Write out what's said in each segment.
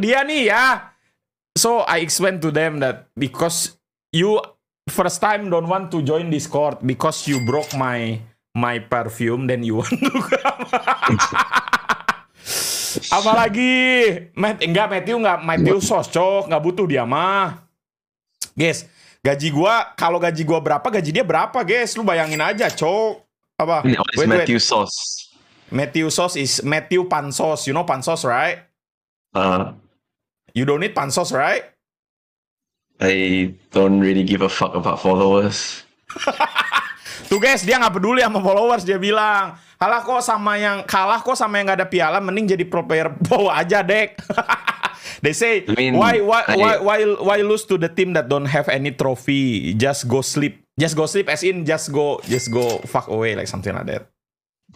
dia nih ya. So I explain to them that because you first time don't want to join Discord because you broke my my perfume then you want to come. Apalagi Matt, enggak Matthew enggak Matthew sosok enggak butuh dia mah. Guys, gaji gua kalau gaji gua berapa gaji dia berapa guys lu bayangin aja cok apa wait, Matthew sos. Matthew sos is Matthew Pansos you know Pansos right uh. You don't need pansos, right? I don't really give a fuck about followers. Tuh guys, dia nggak peduli sama followers. Dia bilang, kalah kok sama yang kalah kok sama yang nggak ada piala, mending jadi pro player bawa aja, dek. They say, I mean, why, why, why, why, why lose to the team that don't have any trophy? Just go sleep. Just go sleep as in just go, just go fuck away like something like that.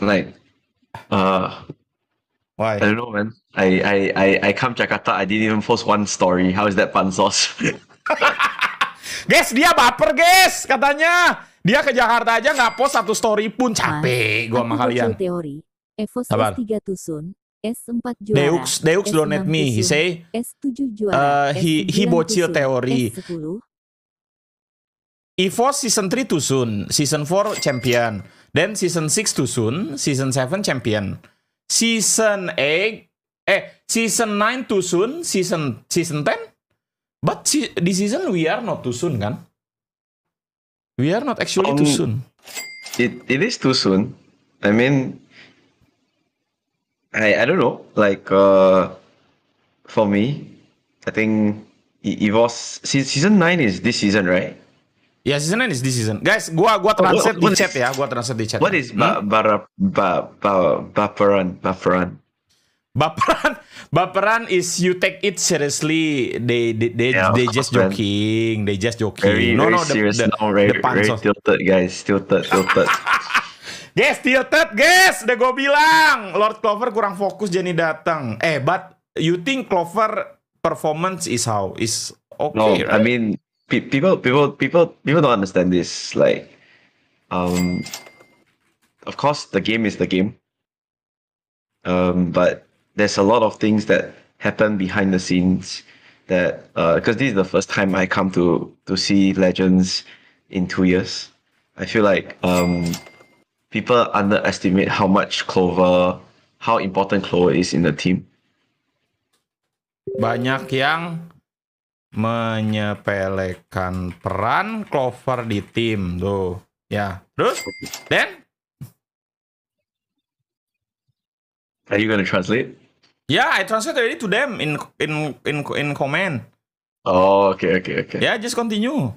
Like, uh, Why? I don't know, man. I I I, I come Jakarta, I didn't even post one story. How is that fun sauce? guys, dia baper, guys. Katanya dia ke Jakarta aja nggak post satu story pun capek. gua sama kalian. Teori. Evo tiga tusun. S4 juara. Deux, Deux don't let me. He say, S7 juara. Uh, he, he bocil teori. EVOS season 3 too soon, season 4 champion, then season 6 too soon, season 7 champion. season 8 eh season 9 too soon, season season 10 but si this season we are not too soon kan? We are not actually um, too soon. It it is too soon. I mean I I don't know like uh for me I think it, it was season 9 is this season right? Ya season ini this season. Guys, gua gua translate di chat ya, gua translate di chat. What ya. is ba, hmm? ba, ba, ba, baperan baperan? Baperan baperan is you take it seriously. They they they, yeah, they just man. joking. They just joking. Very, no, very no, serious. the, the, no, very, the very tilted guys, tilted, tilted. guys, tilted guys. Udah gue bilang, Lord Clover kurang fokus jadi datang. Eh, but you think Clover performance is how is okay? No, right? I mean people people people people don't understand this. Like, um, of course, the game is the game. Um, but there's a lot of things that happen behind the scenes that because uh, this is the first time I come to to see Legends in two years. I feel like um, people underestimate how much Clover, how important Clover is in the team. Banyak yang menyepelekan peran Clover di tim tuh ya terus Dan are you gonna translate yeah I translate already to them in in in in comment oh okay okay okay yeah just continue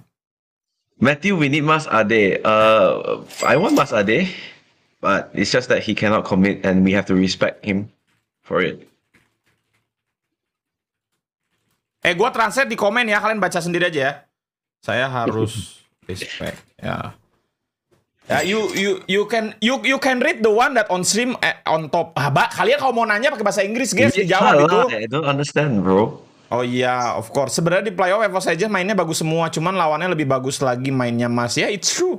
Matthew we need Mas Ade uh I want Mas Ade but it's just that he cannot commit and we have to respect him for it Eh gue translate di komen ya kalian baca sendiri aja ya. Saya harus respect ya. Ya, you you you can you you can read the one that on stream eh, on top. Ah, bak, kalian kalau mau nanya pakai bahasa Inggris, guys, iya, dijawab itu. I don't understand, bro. Oh iya, yeah, of course. Sebenarnya di playoff Evo saja mainnya bagus semua, cuman lawannya lebih bagus lagi mainnya Mas. Ya, yeah, it's true.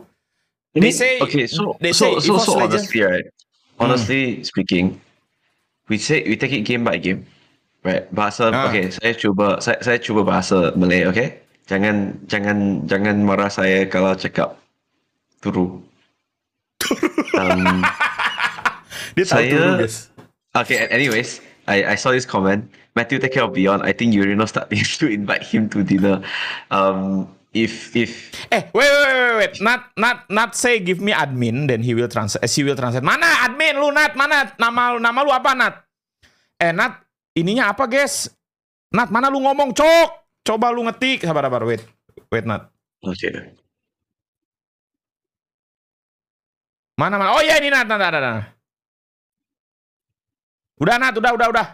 Ini, they say, okay, so they say so so, so honestly, right? Honestly hmm. speaking, we say we take it game by game. Right, bahasa ah. okay, saya cuba saya, saya cuba bahasa Malay, okay? Jangan jangan jangan marah saya kalau cakap turu. Um, Dia tahu turu, guys. Okay, anyways, I, I saw this comment. Matthew, take care of Beyond. I think Yurino start to invite him to dinner. Um, if if eh wait wait wait wait not not not say give me admin then he will translate eh, he will translate mana admin lu nat mana nama nama lu apa nat eh nat ininya apa guys? Nat, mana lu ngomong, Cok? Coba lu ngetik. Sabar, sabar. Wait. Wait, Nat. Okay. Mana, mana? Oh iya, ini Nat, Nat, Nat, Nat. Udah, Nat. Udah, udah, udah.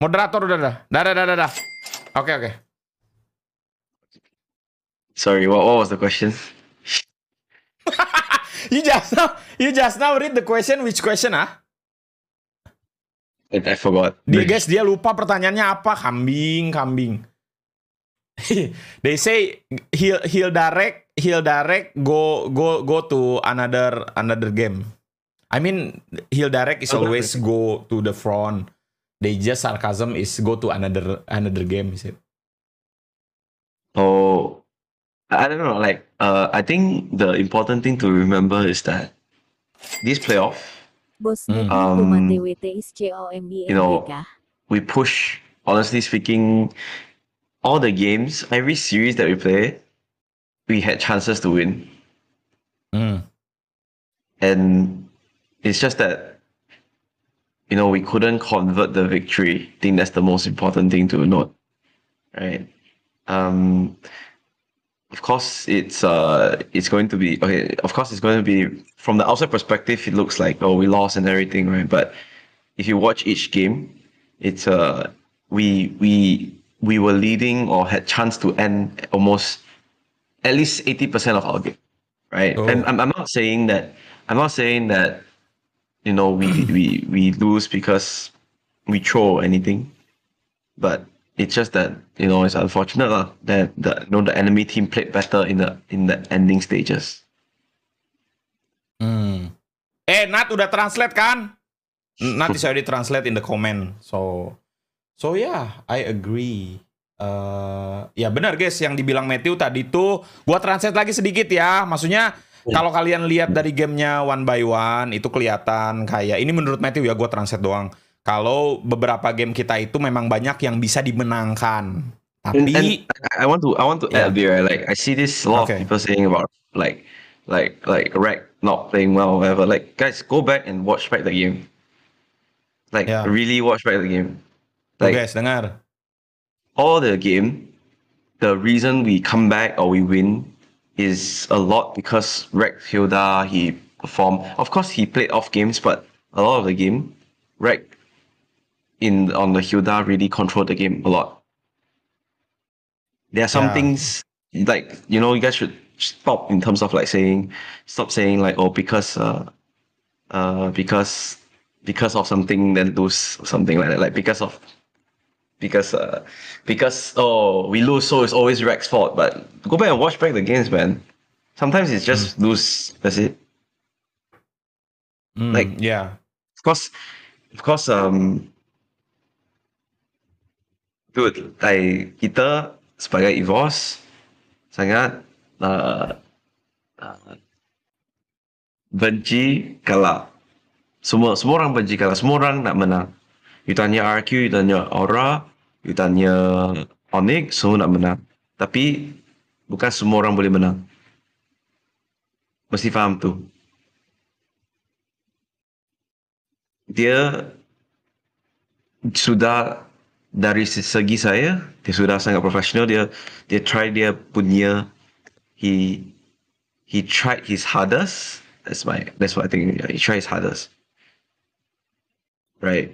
Moderator udah, udah. Dah, dah, dah, dah, Oke, okay, oke. Okay. Sorry, what, what was the question? you just now, you just now read the question. Which question, ah? I forgot. Dia guys, dia lupa pertanyaannya apa? Kambing, kambing. They say he'll he'll direct he'll direct go go go to another another game. I mean he'll direct is oh, always go to the front. They just sarcasm is go to another another game. Is it? Oh, I don't know. Like, uh, I think the important thing to remember is that this playoff Boss mm. um, You know, we push, honestly speaking, all the games, every series that we play, we had chances to win. Mm. And it's just that, you know, we couldn't convert the victory. I think that's the most important thing to note, right? Um, of course it's uh it's going to be okay of course it's going to be from the outside perspective it looks like oh we lost and everything right but if you watch each game it's uh we we we were leading or had chance to end almost at least 80% of our game right oh. and I'm, I'm not saying that i'm not saying that you know we we we lose because we throw anything but it's just that you know it's unfortunate lah, that the you know the enemy team played better in the in the ending stages. Hmm. Eh Nat udah translate kan? Hmm. Nanti saya di translate in the comment. So so yeah, I agree. Uh, ya benar guys yang dibilang Matthew tadi tuh gua translate lagi sedikit ya. Maksudnya hmm. kalau kalian lihat dari gamenya one by one itu kelihatan kayak ini menurut Matthew ya gua translate doang kalau beberapa game kita itu memang banyak yang bisa dimenangkan. Tapi and, and I want to I want to yeah. add here like I see this a lot okay. of people saying about like like like Rack not playing well whatever. Like guys, go back and watch back the game. Like yeah. really watch back the game. Like guys, dengar. All the game, the reason we come back or we win is a lot because Rack Hilda he performed. Of course, he played off games, but a lot of the game, Rack in on the Hilda really controlled the game a lot. There are some yeah. things like you know you guys should stop in terms of like saying stop saying like oh because uh uh because because of something then lose something like that like because of because uh because oh we lose so it's always Rex's fault but go back and watch back the games man sometimes it's just mm. lose that's it mm, like yeah of course of course um Dude, like kita sebagai Evos sangat uh, uh benci kalah. Semua semua orang benci kalah. Semua orang nak menang. You tanya RQ, you tanya Aura, you tanya Onyx, semua nak menang. Tapi bukan semua orang boleh menang. Mesti faham tu. Dia sudah dari segi saya dia sudah sangat profesional dia dia try dia punya he he tried his hardest that's my that's what I think he tried his hardest right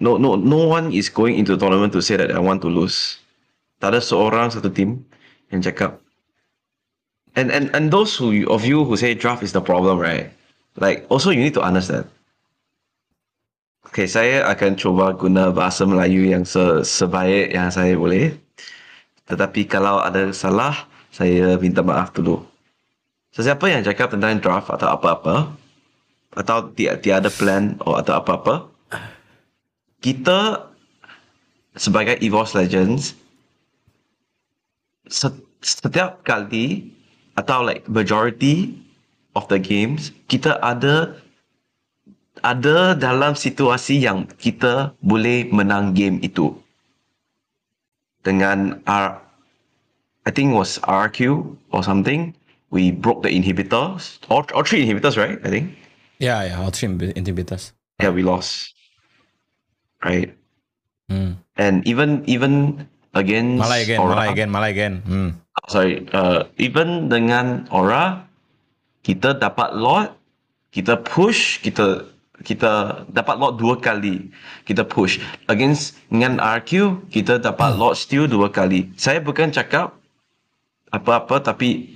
no no no one is going into the tournament to say that I want to lose tak ada seorang satu tim, yang cakap and and and those who of you who say draft is the problem right like also you need to understand Okay, saya akan cuba guna bahasa Melayu yang se- sebaik yang saya boleh. Tetapi kalau ada salah, saya minta maaf dulu. Sesiapa yang cakap tentang draft atau apa-apa, atau ti- tiada plan atau apa-apa, kita sebagai EVOS Legends, setiap kali atau like majority of the games, kita ada ada dalam situasi yang kita boleh menang game itu dengan R, I think was RQ or something. We broke the inhibitors, all, all three inhibitors, right? I think. Yeah, yeah, all three inhibitors. Yeah, we lost. Right. Mm. And even even against Malay again, Aura, Malay again, Malay again. Mm. Sorry, uh, even dengan Aura, kita dapat lot, kita push, kita kita dapat lot dua kali kita push against dengan RQ kita dapat hmm. lot still dua kali saya bukan cakap apa-apa tapi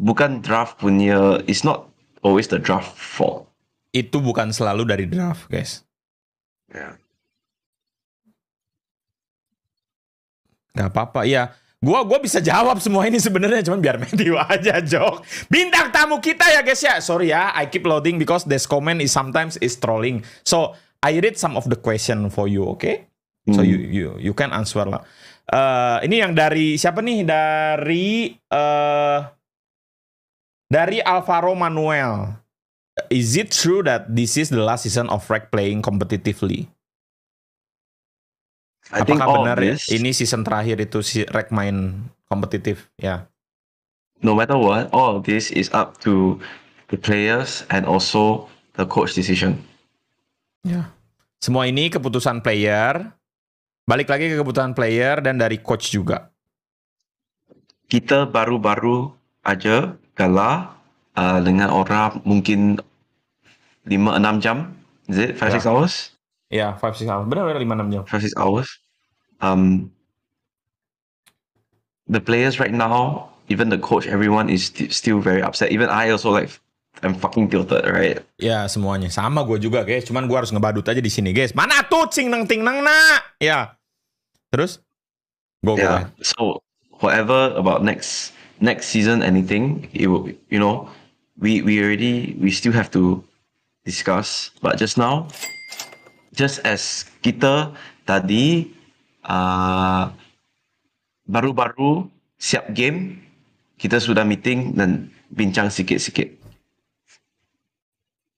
bukan draft punya it's not always the draft fault itu bukan selalu dari draft guys ya yeah. nggak apa-apa ya Gua gua bisa jawab semua ini sebenarnya cuman biar Matthew aja jok. Bintang tamu kita ya guys ya. Sorry ya, I keep loading because this comment is sometimes is trolling. So I read some of the question for you, okay? Hmm. So you hmm. you you can answer lah. Uh, ini yang dari siapa nih? Dari uh, dari Alvaro Manuel. Is it true that this is the last season of Rec playing competitively? I Apakah benar this, ya? Ini season terakhir itu si Rek main kompetitif ya. Yeah. No matter what, all this is up to the players and also the coach decision. Ya. Yeah. Semua ini keputusan player. Balik lagi ke keputusan player dan dari coach juga. Kita baru-baru aja kalah uh, dengan orang mungkin 5 6 jam. Is it 5 yeah. 6 hours? Ya, yeah, 5 6 hours. Benar benar 5 6 jam. 5 6 hours um, the players right now, even the coach, everyone is st- still very upset. Even I also like I'm fucking tilted, right? Ya semuanya sama gue juga guys. Cuman gue harus ngebadut aja di sini guys. Mana tuh cing neng ting neng na? Ya. Terus? Go, yeah. Go, so whatever about next next season, anything it will you know we we already we still have to discuss. But just now, just as kita tadi Ah, baru-baru uh, siap game kita sudah meeting dan bincang sikit-sikit.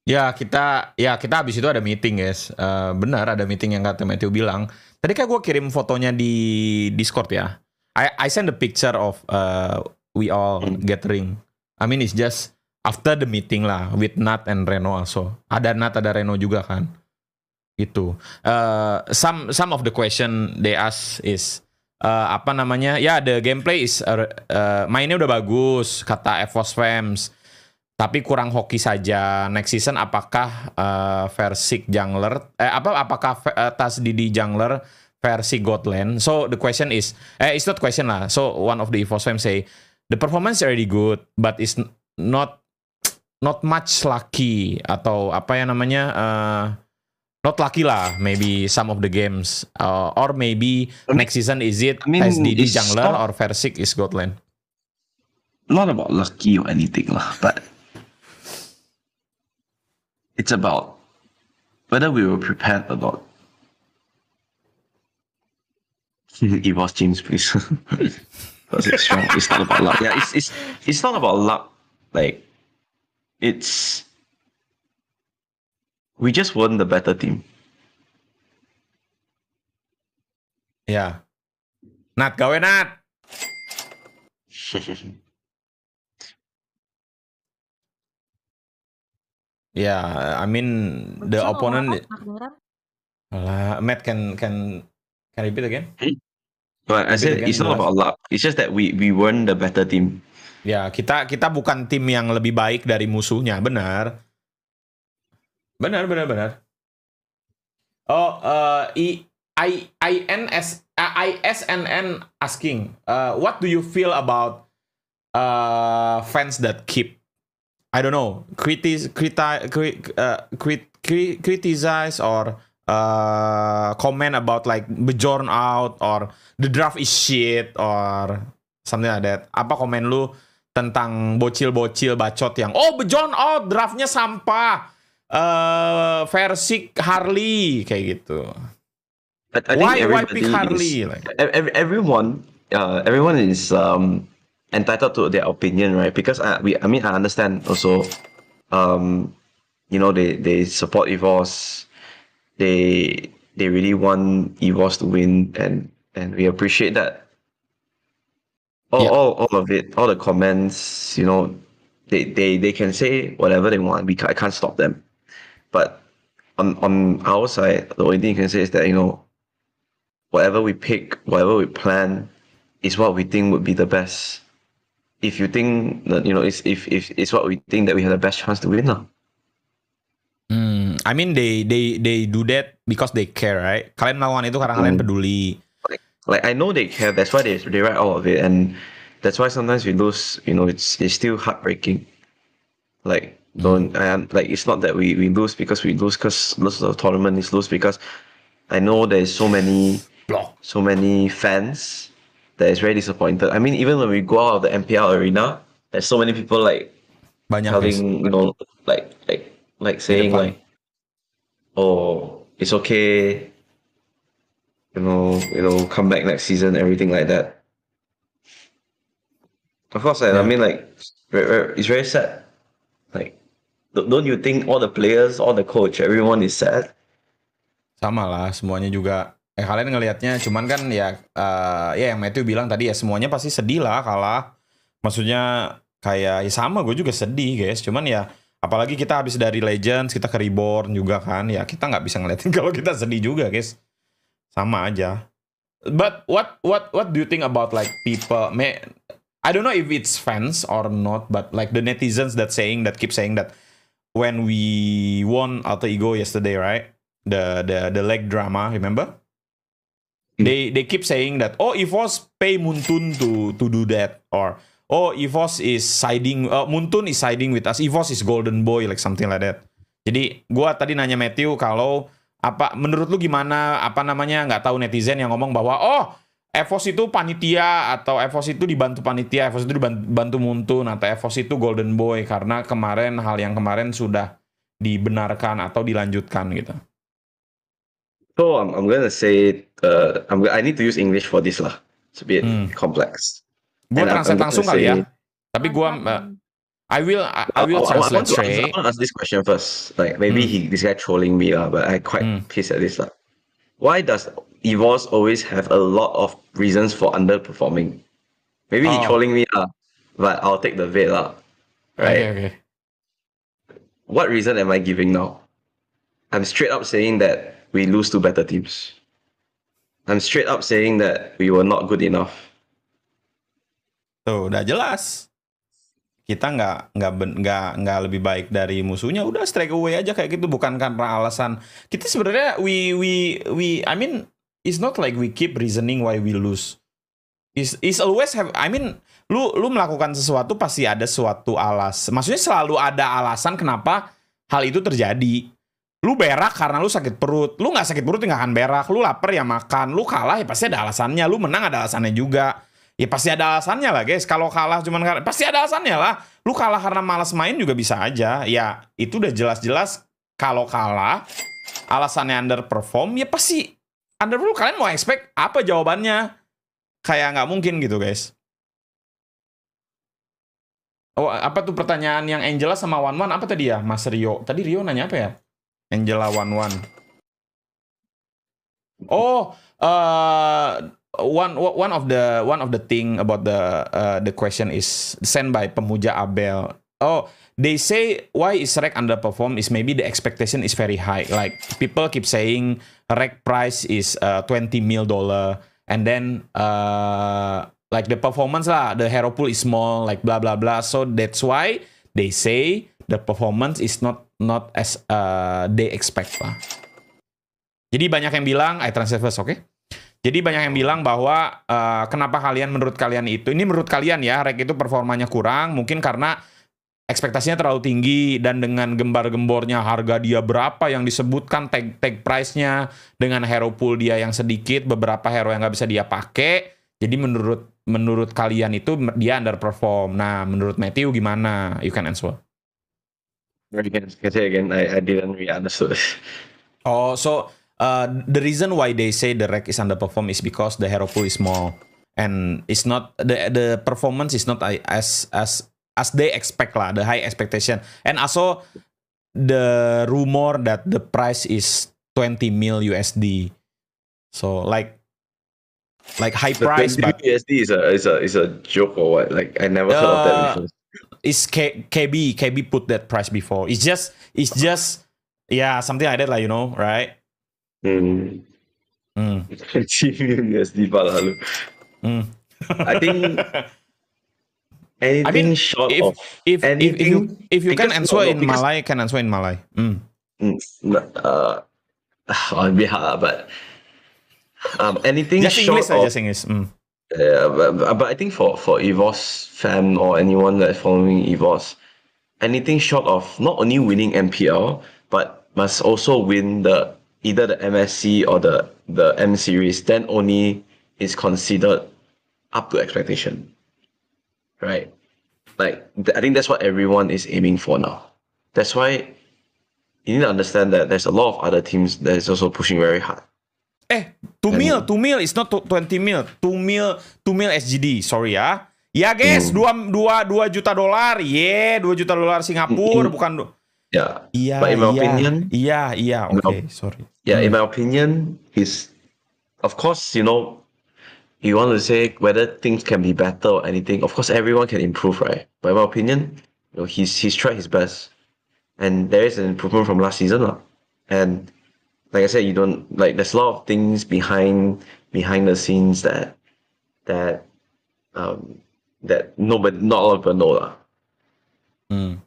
Ya kita ya kita habis itu ada meeting guys. Uh, benar ada meeting yang kata Matthew bilang. Tadi kayak gue kirim fotonya di Discord ya. I I send the picture of uh, we all hmm. gathering. I mean it's just after the meeting lah with Nat and Reno also. Ada Nat ada Reno juga kan itu Uh, some some of the question they ask is uh, apa namanya? Ya yeah, the gameplay is uh, uh, mainnya udah bagus kata Evos Fams. Tapi kurang hoki saja. Next season apakah uh, versi jungler eh apa apakah uh, tas Didi jungler versi Godland? So the question is eh it's not question lah. So one of the Evos Fams say the performance already good but it's not not much lucky atau apa ya namanya uh, not lucky lah maybe some of the games uh, or maybe next season is it I mean, SDD jungler not, or Versik is Godland not about lucky or anything lah but it's about whether we were prepared or not it was James please because it's strong it's not about luck yeah it's, it's it's not about luck like it's we just weren't the better team. Ya. Nat, gawe Nat. ya, I mean the Bisa opponent. Lah, Matt can can can repeat again. But I said it's not about luck. It's just that we we weren't the better team. Ya, kita kita bukan tim yang lebih baik dari musuhnya, benar. Benar, benar, benar. Oh, uh, I I I N S I S N N asking, uh, what do you feel about uh, fans that keep? I don't know, critis, criti, uh, criticize or uh, comment about like bejorn out or the draft is shit or something like that. Apa komen lu tentang bocil-bocil bacot yang oh bejorn out draftnya sampah uh, eh, versi Harley kayak gitu. I why why pick Harley? Is, like, every, everyone uh, everyone is um, entitled to their opinion, right? Because I we I mean I understand also, um, you know they they support Evos, they they really want Evos to win, and and we appreciate that. All, yeah. all, all of it, all the comments, you know, they, they, they can say whatever they want. We, I can't stop them. But on on our side, the only thing you can say is that you know, whatever we pick, whatever we plan, is what we think would be the best. If you think that you know, it's if if it's what we think that we have the best chance to win, now. Hmm, I mean they they they do that because they care, right? Kalian lawan itu karena kalian hmm. peduli. Like, like I know they care. That's why they they write all of it, and that's why sometimes we lose. You know, it's it's still heartbreaking. Like don't I, like it's not that we, we lose because we lose because most of the tournament is lose because I know there's so many so many fans that is very disappointed. I mean even when we go out of the MPL arena, there's so many people like Banyak telling you know like like like saying like oh it's okay you know you know come back next season everything like that. Of course, like, yeah. I mean like it's very sad don't you think all the players, all the coach, everyone is sad? Sama lah, semuanya juga. Eh kalian ngelihatnya, cuman kan ya, uh, ya yang Matthew bilang tadi ya semuanya pasti sedih lah kalah. Maksudnya kayak ya sama gue juga sedih guys, cuman ya apalagi kita habis dari Legends kita ke Reborn juga kan, ya kita nggak bisa ngeliatin kalau kita sedih juga guys, sama aja. But what what what do you think about like people? May, I don't know if it's fans or not, but like the netizens that saying that keep saying that when we won Alter Ego yesterday, right? The the the leg drama, remember? Hmm. They they keep saying that oh Evos pay Muntun to to do that or oh Evos is siding uh, Muntun is siding with us. Evos is golden boy like something like that. Jadi gua tadi nanya Matthew kalau apa menurut lu gimana apa namanya nggak tahu netizen yang ngomong bahwa oh EVOS itu panitia atau EVOS itu dibantu panitia, EVOS itu dibantu Muntun atau nah, EVOS itu Golden Boy karena kemarin hal yang kemarin sudah dibenarkan atau dilanjutkan gitu. So I'm, I'm gonna say uh, I'm, I need to use English for this lah. It's a bit hmm. complex. Gue translate langsung say, kali ya. Tapi gue uh, I will I, I will translate. Oh, I, oh, I, want to, I want to ask this question first. Like maybe hmm. he this guy trolling me lah, but I quite hmm. pissed at this lah. Why does Evos always have a lot of reasons for underperforming. Maybe oh. he trolling me, uh, but I'll take the bait. Uh, right? Okay, okay. What reason am I giving now? I'm straight up saying that we lose to better teams. I'm straight up saying that we were not good enough. So udah jelas. Kita nggak nggak nggak nggak lebih baik dari musuhnya. Udah straight away aja kayak gitu, bukan karena alasan. Kita sebenarnya we we we I mean it's not like we keep reasoning why we lose. It's, it's always have I mean lu lu melakukan sesuatu pasti ada suatu alas. Maksudnya selalu ada alasan kenapa hal itu terjadi. Lu berak karena lu sakit perut. Lu gak sakit perut nggak akan berak. Lu lapar ya makan. Lu kalah ya pasti ada alasannya. Lu menang ada alasannya juga. Ya pasti ada alasannya lah guys. Kalau kalah cuman karena pasti ada alasannya lah. Lu kalah karena males main juga bisa aja. Ya itu udah jelas-jelas kalau kalah alasannya underperform ya pasti under rule kalian mau expect apa jawabannya? Kayak nggak mungkin gitu guys. Oh, apa tuh pertanyaan yang Angela sama Wan Wan apa tadi ya, Mas Rio? Tadi Rio nanya apa ya? Angela Wan Wan. Oh, uh, one one of the one of the thing about the uh, the question is sent by pemuja Abel. Oh, they say why is Rek underperform is maybe the expectation is very high. Like people keep saying Rek price is uh, 20 mil dollar and then uh, like the performance lah, the hero pool is small, like blah blah blah. So that's why they say the performance is not not as uh, they expect lah. Jadi banyak yang bilang, I transfer first, oke? Okay? Jadi banyak yang bilang bahwa uh, kenapa kalian menurut kalian itu, ini menurut kalian ya, Rek itu performanya kurang, mungkin karena ekspektasinya terlalu tinggi dan dengan gembar-gembornya harga dia berapa yang disebutkan tag tag price-nya dengan hero pool dia yang sedikit beberapa hero yang nggak bisa dia pakai jadi menurut menurut kalian itu dia underperform nah menurut Matthew gimana you can answer again, say again I, I didn't really understand oh so uh, the reason why they say the rack is underperform is because the hero pool is small and it's not the the performance is not as as as they expect lah, the high expectation. And also the rumor that the price is 20 mil USD. So like like high the price but USD is a is a is a joke or what? Like I never uh, of that uh, before. is K, KB KB put that price before. It's just it's just yeah, something like that like you know, right? Mm. Mm. USD mm. I think Anything I mean, short if, of if, anything, if, if you, if you can answer no, in Malay, Malay, can answer in Malay. Hmm. Mm. Uh, be hard. but um, anything just short English, of, just English. Mm. Yeah, but, but I think for for Evos fam or anyone that's following Evos, anything short of not only winning MPL but must also win the either the MSC or the the M series, then only is considered up to expectation. right? Like th- I think that's what everyone is aiming for now. That's why you need to understand that there's a lot of other teams that is also pushing very hard. Eh, two and mil, two mil, it's not two, 20 mil, two mil, two mil SGD, sorry ya. Ya guys, hmm. dua mm. dua dua juta dolar, yeah, dua juta dolar Singapura, mm. bukan. Ya. Iya. Iya. iya. Iya. in my yeah. opinion, iya, yeah, iya, yeah, oke, okay, sorry. Yeah, in my hmm. opinion, is of course, you know, you want to say whether things can be better or anything, of course everyone can improve, right? But in my opinion, you know, he's he's tried his best, and there is an improvement from last season, lah. And like I said, you don't like there's a lot of things behind behind the scenes that that um that nobody not a lot of people know, lah. Mm.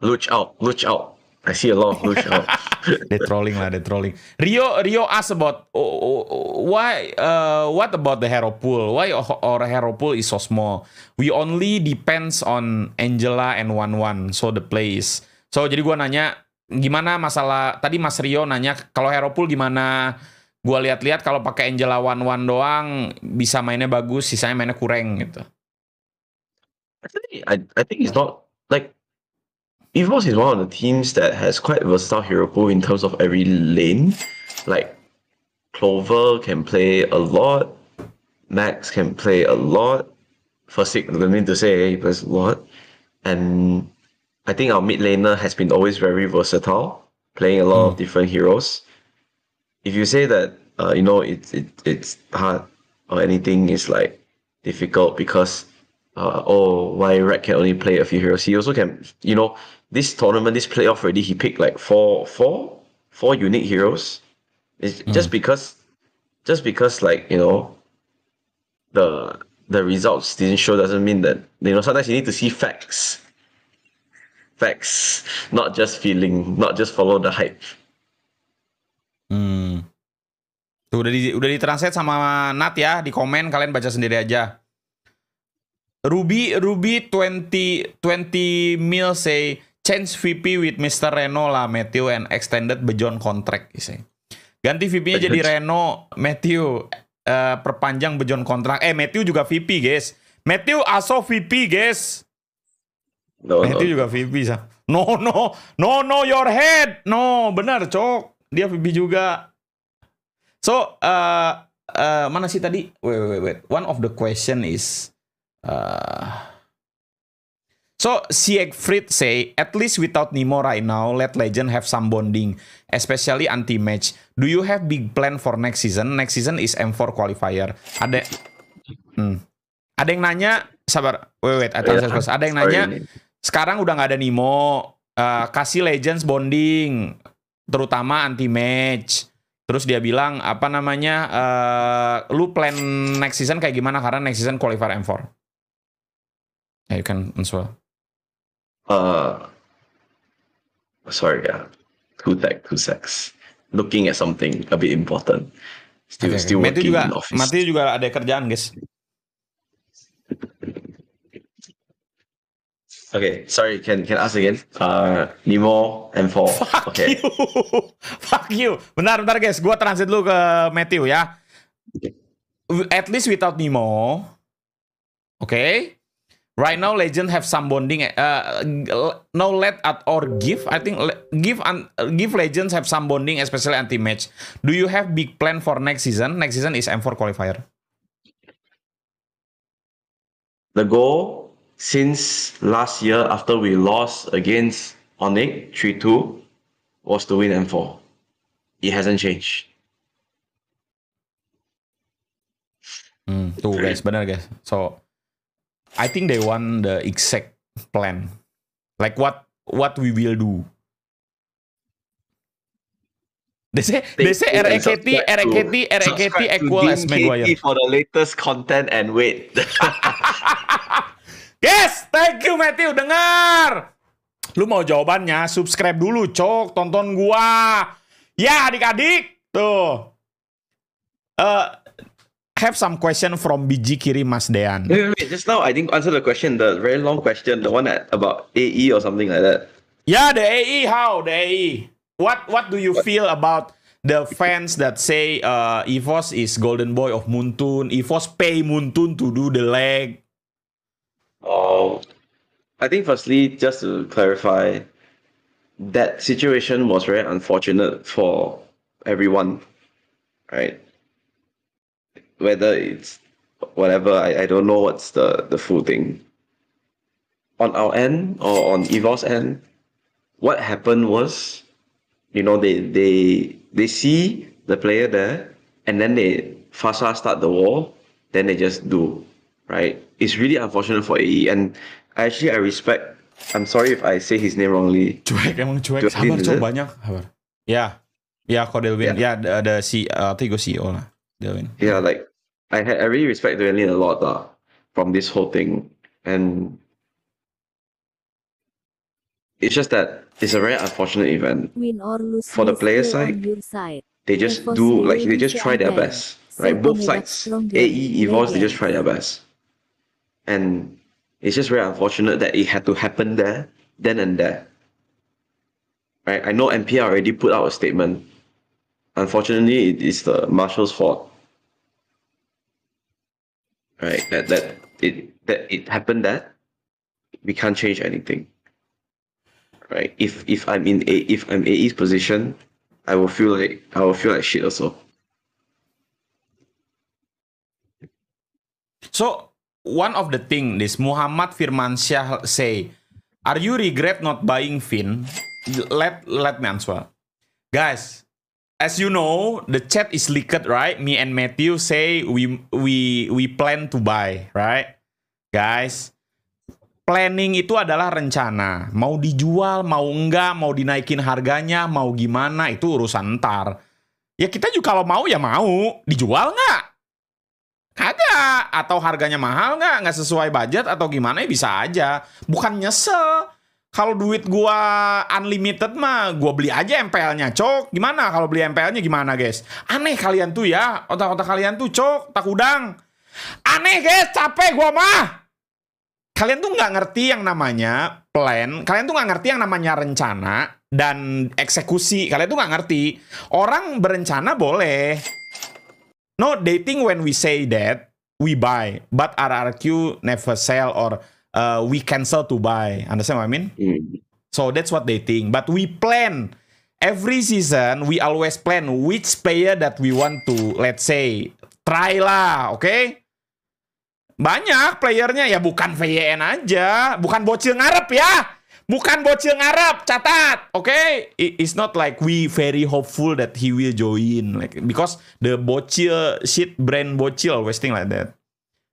Luch out, luch out. I see a lot of blue shots. they trolling lah, they trolling. Rio Rio ask about oh, oh, oh, why uh, what about the hero pool? Why or hero pool is so small? We only depends on Angela and One One, so the place. So jadi gua nanya gimana masalah tadi Mas Rio nanya kalau hero pool gimana? Gua lihat-lihat kalau pakai Angela One One doang bisa mainnya bagus, sisanya mainnya kurang gitu. Actually, I, I think it's not like EVOS is one of the teams that has quite versatile hero pool in terms of every lane. Like Clover can play a lot, Max can play a lot, Fusik, I mean to say he plays a lot. And I think our mid laner has been always very versatile, playing a lot mm. of hmm. different heroes. If you say that uh, you know it's it, it's hard or anything is like difficult because uh, oh why Red can only play a few heroes, he also can you know this tournament, this playoff already, he picked like four, four, four unique heroes. It's mm. just because, just because like you know, the the results didn't show doesn't mean that you know sometimes you need to see facts, facts, not just feeling, not just follow the hype. Hmm. Tuh udah di udah di translate sama Nat ya di komen kalian baca sendiri aja. Ruby Ruby 20 20 mil say Change VP with Mr. Reno lah Matthew and extended bejon contract isi. Ganti VP-nya jadi Reno Matthew uh, perpanjang bejon kontrak. Eh Matthew juga VP guys. Matthew Aso VP guys. No, Matthew no. juga VP sah. No no no no your head. No benar cok. Dia VP juga. So uh, uh, mana sih tadi? Wait wait wait. One of the question is. Uh, So Siegfried say, at least without Nemo right now, let Legend have some bonding, especially anti-match. Do you have big plan for next season? Next season is M4 qualifier. Ada, hmm. ada yang nanya, sabar, wait, wait, wait, oh, wait. ada yang nanya, sekarang udah nggak ada Nemo, uh, kasih Legends bonding, terutama anti-match. Terus dia bilang apa namanya? Uh, lu plan next season kayak gimana? Karena next season qualifier M4. Yeah, you can answer uh, sorry, uh, two tech, two sex, looking at something a bit important. Still, okay. still working juga, in office. Matthew juga ada kerjaan, guys. Okay, sorry. Can can ask again? Uh, Nemo and Four. Fuck okay. you. Fuck you. Benar, benar guys. Gua transit lu ke Matthew ya. At least without Nemo. Oke. Okay? Right now, legend have some bonding. Eh, uh, no let at or give. I think give and uh, give legends have some bonding, especially anti match. Do you have big plan for next season? Next season is M4 qualifier. The goal since last year, after we lost against Onik three two, was to win M4. It hasn't changed. Hmm, tuh guys, benar guys. So I think they want the exact plan, like what what we will do. They say they, they say RKT RKT RKT equals Maguire. for the latest content and wait. yes, thank you Matthew. Dengar. Lu mau jawabannya subscribe dulu, cok. Tonton gua. Ya adik-adik, tuh. Eh uh, have some question from Biji Kiri Masdean. Wait, wait, wait. Just now I didn't answer the question, the very long question, the one about AE or something like that. Yeah, the AE. How the AE? What What do you what? feel about the fans that say uh, Evos is golden boy of Muntun? Evos pay Muntun to do the leg. Oh, I think firstly, just to clarify, that situation was very unfortunate for everyone, right? whether it's whatever, I, I don't know what's the, the full thing. On our end or on Evol's end, what happened was, you know, they they they see the player there and then they Fasa start the war, then they just do. Right? It's really unfortunate for AE and actually I respect I'm sorry if I say his name wrongly. Cuek emang cuek. Duelin, sabar cok banyak. Sabar. Yeah. yeah, Cordelwin. yeah. yeah, the, the C, uh, I think CEO lah. Delwin. Yeah, like I had I really respect Dwayne a lot uh, from this whole thing, and it's just that it's a very unfortunate event for the player side. They just do like they just try their best, right? Both sides, AE evolves, they just try their best, and it's just very unfortunate that it had to happen there, then and there. Right? I know MPR already put out a statement. Unfortunately, it is the marshal's fault right? That that it that it happened that we can't change anything, right? If if I'm in a if I'm AE's position, I will feel like I will feel like shit also. So one of the thing this Muhammad Firmansyah say, are you regret not buying Fin? Let let me answer. Guys, as you know, the chat is leaked, right? Me and Matthew say we we we plan to buy, right? Guys, planning itu adalah rencana. Mau dijual, mau enggak, mau dinaikin harganya, mau gimana, itu urusan ntar. Ya kita juga kalau mau ya mau. Dijual nggak? Kagak. Atau harganya mahal nggak? Nggak sesuai budget atau gimana ya bisa aja. Bukan nyesel kalau duit gua unlimited mah gua beli aja MPL-nya, Cok. Gimana kalau beli MPL-nya gimana, guys? Aneh kalian tuh ya, otak-otak kalian tuh, Cok, tak udang. Aneh, guys, capek gua mah. Kalian tuh nggak ngerti yang namanya plan, kalian tuh nggak ngerti yang namanya rencana dan eksekusi. Kalian tuh nggak ngerti. Orang berencana boleh. No dating when we say that we buy, but RRQ never sell or uh, we cancel to buy. Understand what I mean? Mm. So that's what they think. But we plan every season. We always plan which player that we want to, let's say, try lah, Okay? Banyak playernya ya bukan VYN aja, bukan bocil ngarep ya. Bukan bocil ngarep, catat, oke? Okay? It's not like we very hopeful that he will join, like because the bocil shit brand bocil wasting like that.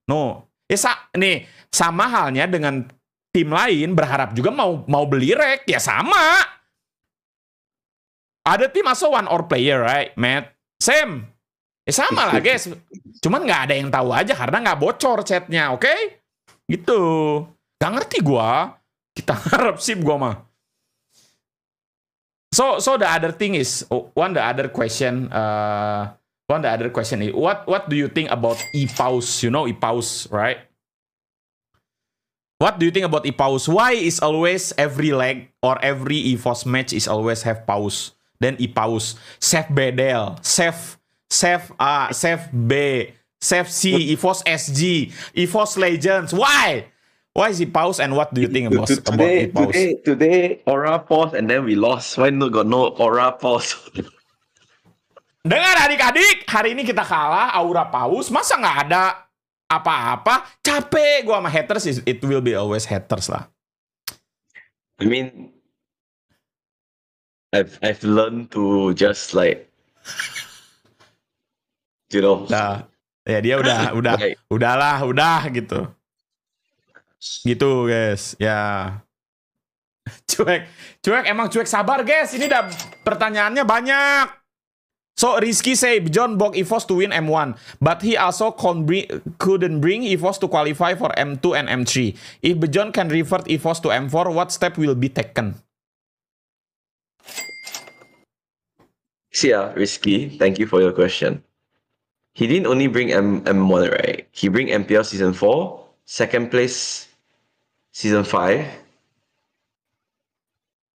No, Esa, eh, nih sama halnya dengan tim lain berharap juga mau mau beli rek ya sama. Ada tim aso one or player right, Matt? Sam, ya sama lah guys. Cuman nggak ada yang tahu aja karena nggak bocor chatnya, oke? Okay? Gitu. Gak ngerti gua. Kita harap sip gua mah. So so the other thing is one the other question uh one the other question is what what do you think about e-pause you know e-pause right What do you think about e-pause? Why is always every leg or every EVOS match is always have pause? Then e-pause. Save Bedel, save save A, save B, save C, EVOS SG, EVOS Legends. Why? Why is it pause and what do you think about, today, about e-pause? Today, today, Aura pause and then we lost. Why no got no Aura pause? Dengar adik-adik, hari ini kita kalah, Aura pause. Masa nggak ada apa-apa capek gue sama haters it will be always haters lah I mean I've I've learned to just like you know nah, ya dia udah udah okay. udahlah udah gitu gitu guys ya cuek cuek emang cuek sabar guys ini udah pertanyaannya banyak So Rizky say John bought EVOS to win M1, but he also couldn't bring EVOS to qualify for M2 and M3. If John can revert EVOS to M4, what step will be taken? See ya, Rizky. Thank you for your question. He didn't only bring M- M1, right? He bring MPL Season 4, second place Season 5,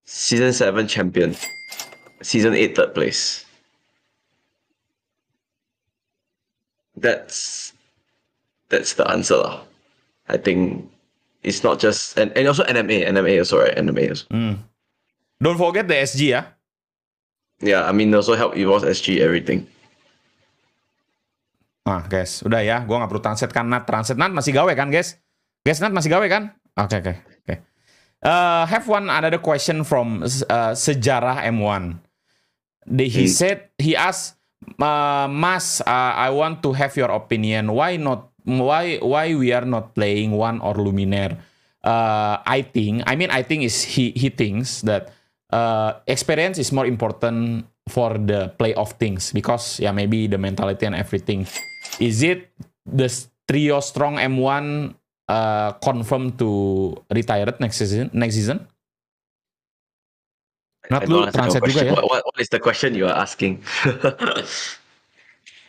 Season 7 champion, Season 8 third place. that's that's the answer lah. I think it's not just and, and also NMA, NMA also right, NMA also. Mm. Don't forget the SG, yeah. Yeah, I mean also help evolve SG everything. Ah guys, udah ya, gua nggak perlu transit kan Nat, transit Nat masih gawe kan guys, guys Nat masih gawe kan? Oke okay, oke okay, oke. Okay. Uh, eh, have one another question from uh, sejarah M1. The, he hmm. said he asked uh, Mas, uh, I want to have your opinion. Why not? Why why we are not playing one or Luminaire? Uh, I think. I mean, I think is he he thinks that uh, experience is more important for the play of things because yeah maybe the mentality and everything. Is it the trio strong M1 uh, confirmed to retired next season? Next season? Nak lu translate juga ya. What, what is the question you are asking?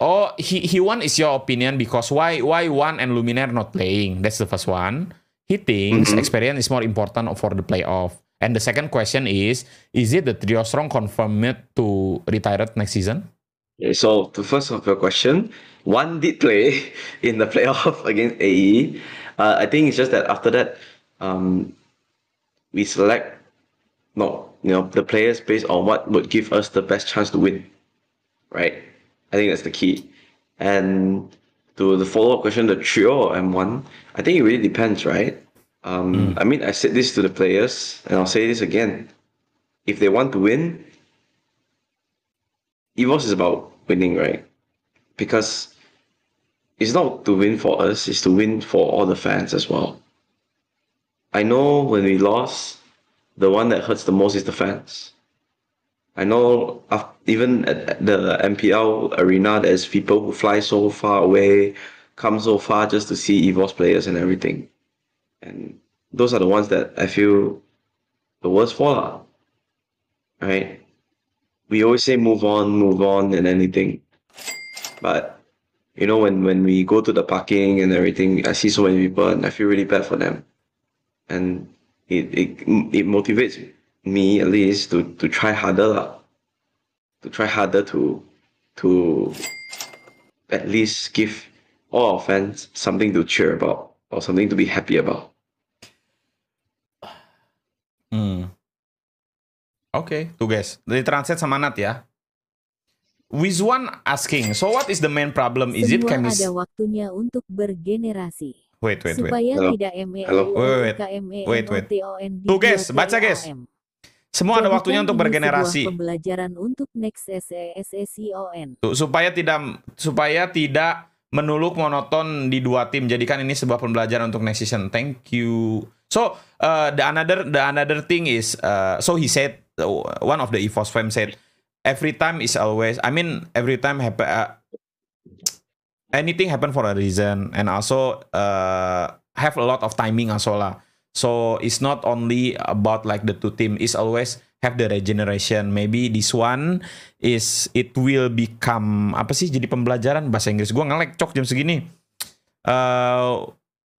oh, he he one is your opinion because why why one and Luminaire not playing? That's the first one. He thinks mm-hmm. experience is more important for the playoff. And the second question is, is it the trio strong confirmed to retire next season? Okay, so the first of your question, one did play in the playoff against AE. Uh, I think it's just that after that, um, we select no, you know, the players based on what would give us the best chance to win, right? I think that's the key. And to the follow up question, the trio and one, I think it really depends, right? Um, mm. I mean, I said this to the players, and I'll say this again. If they want to win, EVOS is about winning, right? Because it's not to win for us, it's to win for all the fans as well. I know when we lost, the one that hurts the most is the fans. I know even at the MPL arena, there's people who fly so far away, come so far just to see EVOS players and everything. And those are the ones that I feel the worst for. Right? We always say move on, move on, and anything. But, you know, when, when we go to the parking and everything, I see so many people and I feel really bad for them. And it it it motivates me at least to to try harder lah, to try harder to to at least give all our fans something to cheer about or something to be happy about. Hmm. Okay, tugas dari translate sama Nat ya. Wiswan asking, so what is the main problem? Is Semua it chemistry? Ada waktunya untuk bergenerasi. Wait, wait, wait. Supaya Hello. tidak O e Halo. Wait, wait. E wait, wait. Tuh guys, baca guys. Semua ada waktunya e untuk bergenerasi. Pembelajaran untuk next SESECON. Tuh, supaya tidak supaya tidak menuluk monoton di dua tim. Jadikan ini sebuah pembelajaran untuk next season. Thank you. So, uh, the another the another thing is uh, so he said uh, one of the EVOS fam said every time is always I mean every time happen uh, anything happen for a reason and also uh, have a lot of timing also lah. So it's not only about like the two team. It's always have the regeneration. Maybe this one is it will become apa sih? Jadi pembelajaran bahasa Inggris. Gua ngelek cok jam segini. Uh,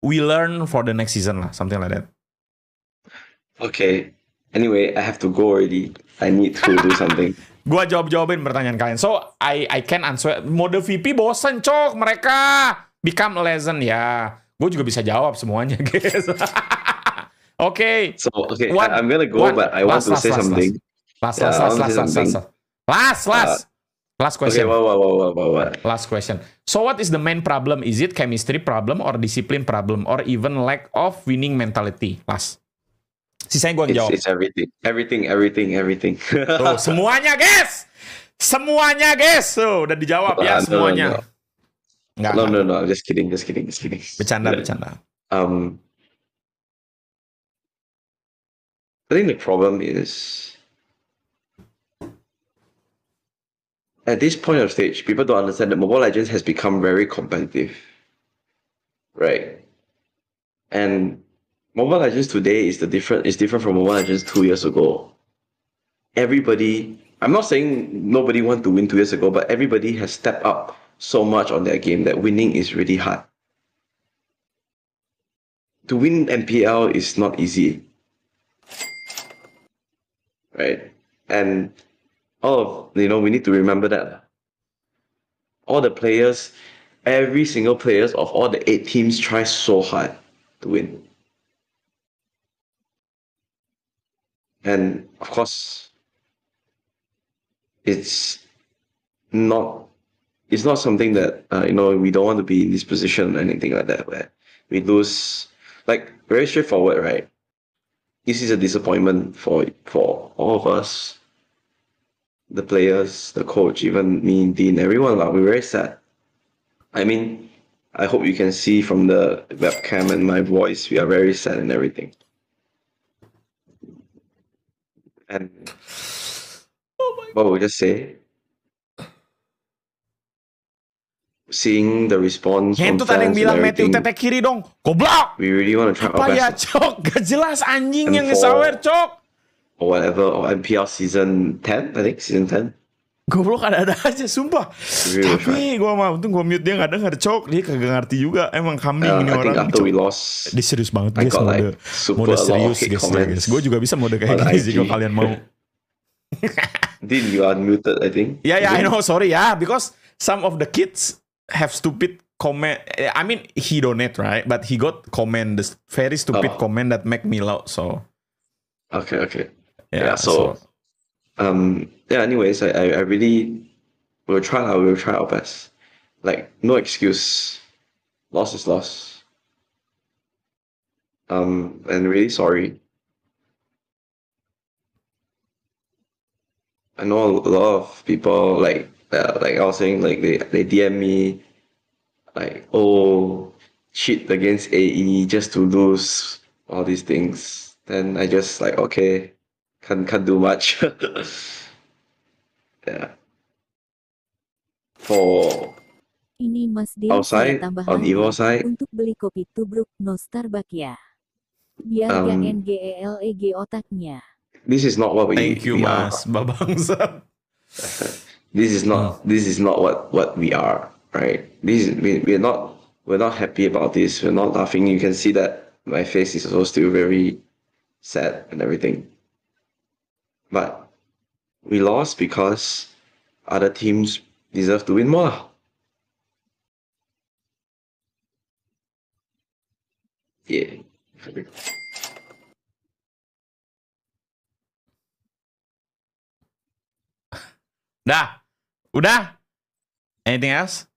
we learn for the next season lah, something like that. Okay. Anyway, I have to go already. I need to do something. Gua jawab-jawabin pertanyaan kalian. So, I I can answer. Mode VP bosen, cok. Mereka become a legend ya. Gue juga bisa jawab semuanya, guys. Oke. okay. So, okay. I'm gonna go, but I last, want to say last, something. Last, last, yeah, last, last, last, last, last. Last, Uh, Last question. Okay, wow, wow, wow, wow, wow. Last question. So what is the main problem? Is it chemistry problem or discipline problem or even lack of winning mentality? Last. It's, it's everything. Everything, everything, everything. Tuh, oh, semuanya, guys. Semuanya, guys. Tuh, oh, udah dijawab ya ah, semuanya. Nggak, no, no, no. I'm just kidding, just kidding, just kidding. Bercanda, bercanda. Um, I think the problem is at this point of stage, people don't understand that Mobile Legends has become very competitive, right? And Mobile Legends today is the different is different from Mobile Legends two years ago. Everybody, I'm not saying nobody wanted to win two years ago, but everybody has stepped up so much on their game that winning is really hard. To win MPL is not easy, right? And all of you know we need to remember that all the players, every single players of all the eight teams try so hard to win. and of course it's not it's not something that uh, you know we don't want to be in this position or anything like that where we lose like very straightforward right this is a disappointment for for all of us the players the coach even me dean everyone like, we're very sad i mean i hope you can see from the webcam and my voice we are very sad and everything And oh my what would you say? Seeing the response ya, Itu tadi yang bilang Matthew tetek kiri dong Goblok We really want to try Apa our ya Cok Gak jelas anjing and yang ngesawer Cok Or whatever Or NPR season 10 I think season 10 goblok ada-ada aja sumpah Gila, tapi gue mah untung gue mute dia nggak denger cok dia kagak ngerti juga emang kambing uh, ini orang after we serius banget guys mode like mode serius guys, guys. gue juga bisa mode kayak gini sih kalau kalian mau Did you unmuted I think yeah, yeah, I know sorry ya yeah, because some of the kids have stupid comment I mean he donate right but he got comment this very stupid oh. comment that make me loud so okay okay yeah, yeah so, so um yeah anyways I I I really will try lah we'll try our best like no excuse loss is loss um and really sorry I know a lot of people like uh, like I was saying like they they DM me like oh cheat against AE just to lose all these things then I just like okay can't can't do much yeah. Oh. For ini Mas Din outside, oh, tambahan on oh, Evo side. untuk beli kopi tubruk no Starbucks ya. Biar um, gak NGELEG e e otaknya. This is not what we Thank you we Mas are. Babangsa. this is not this is not what what we are, right? This we, we're not we're not happy about this. We're not laughing. You can see that my face is also still very sad and everything. But we lost because other teams deserve to win more. Yeah. Nah. Udah. Anything else?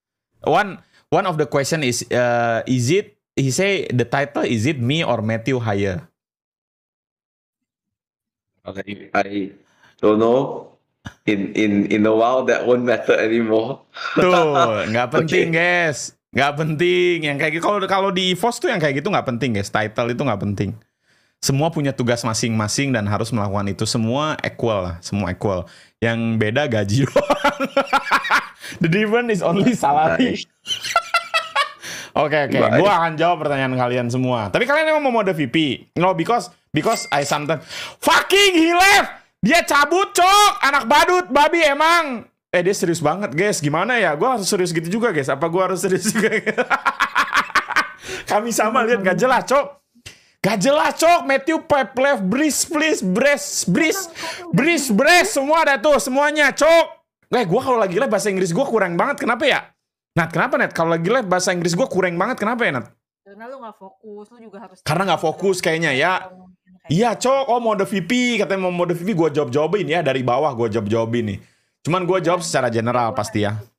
One one of the question is uh, is it he say the title is it me or Matthew higher? Okay, I don't know in in in a while that won't matter anymore. Tuh, nggak penting okay. guys, nggak penting. Yang kayak gitu kalau kalau di EVOS tuh yang kayak gitu nggak penting guys. Title itu nggak penting. Semua punya tugas masing-masing dan harus melakukan itu semua equal lah, semua equal. Yang beda gaji doang. The difference is only salary. Oke oke, okay, gue akan jawab pertanyaan kalian semua. Tapi kalian emang mau mode VP? No, because because I sometimes fucking he left. Dia cabut, cok. Anak badut, babi emang. Eh, dia serius banget, guys. Gimana ya? Gue harus serius gitu juga, guys. Apa gue harus serius juga? Kami sama, lihat. Gak jelas, cok. Gak jelas, cok. Matthew Pipe Left, Breeze, please. Breeze, Breeze. Breeze, Breeze. Semua ada tuh, semuanya, cok. Eh, gue kalau lagi live bahasa Inggris gue kurang banget. Kenapa ya? Nat, kenapa Nat? Kalau lagi live bahasa Inggris gue kurang banget, kenapa ya Nat? Karena lu gak fokus, lu juga harus... Karena gak fokus kayaknya ya. Iya, Iya gitu. cok, oh mode VIP, katanya mau mode VIP. gue jawab-jawabin ya dari bawah gue jawab-jawabin nih. Cuman gue jawab secara general pasti ya.